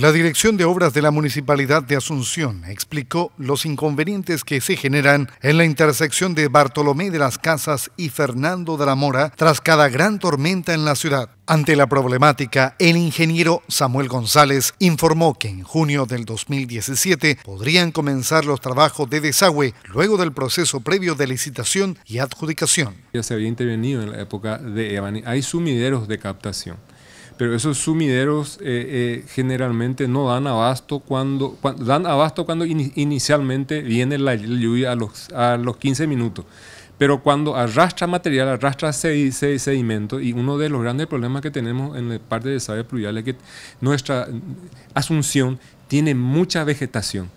La Dirección de Obras de la Municipalidad de Asunción explicó los inconvenientes que se generan en la intersección de Bartolomé de las Casas y Fernando de la Mora tras cada gran tormenta en la ciudad. Ante la problemática, el ingeniero Samuel González informó que en junio del 2017 podrían comenzar los trabajos de desagüe luego del proceso previo de licitación y adjudicación. Ya se había intervenido en la época de Evani. Hay sumideros de captación pero esos sumideros eh, eh, generalmente no dan abasto cuando, dan abasto cuando inicialmente viene la lluvia a los, a 15 minutos. Pero cuando arrastra material, arrastra sedimentos sedimento, y uno de los grandes problemas que tenemos en la parte de saberes pluvial es que nuestra Asunción tiene mucha vegetación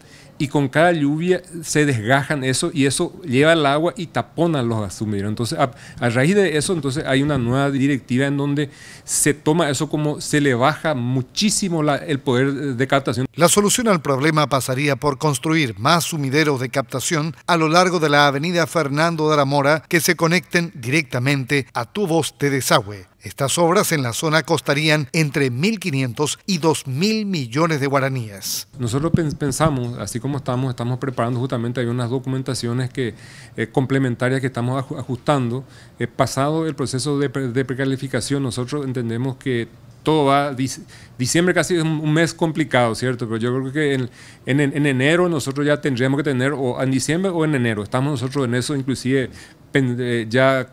y con cada lluvia se desgajan eso y eso lleva el agua y tapona los sumideros. Entonces, a, raíz de eso, entonces hay una nueva directiva en donde se toma eso como se le baja muchísimo el poder de captación. La solución al problema pasaría por construir más sumideros de captación a lo largo de la avenida Fernando de la Mora que se conecten directamente a tubos de desagüe. Estas obras en la zona costarían entre 1.500 y 2.000 millones de guaraníes. Nosotros pensamos, así como estamos, estamos preparando justamente, hay unas documentaciones que, eh, complementarias que estamos ajustando. Eh, pasado el proceso de, precalificación, nosotros entendemos que todo va, diciembre casi es un mes complicado, ¿cierto? Pero yo creo que en, en enero nosotros ya tendríamos que tener, o en diciembre o en enero, estamos nosotros en eso, inclusive eh, ya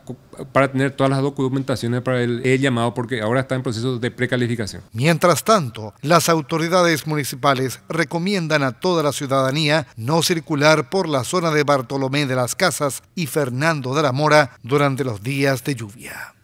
para tener todas las documentaciones para el, el, llamado porque ahora está en proceso de precalificación. Mientras tanto, las autoridades municipales recomiendan a toda la ciudadanía no circular por la zona de Bartolomé de las Casas y Fernando de la Mora durante los días de lluvia.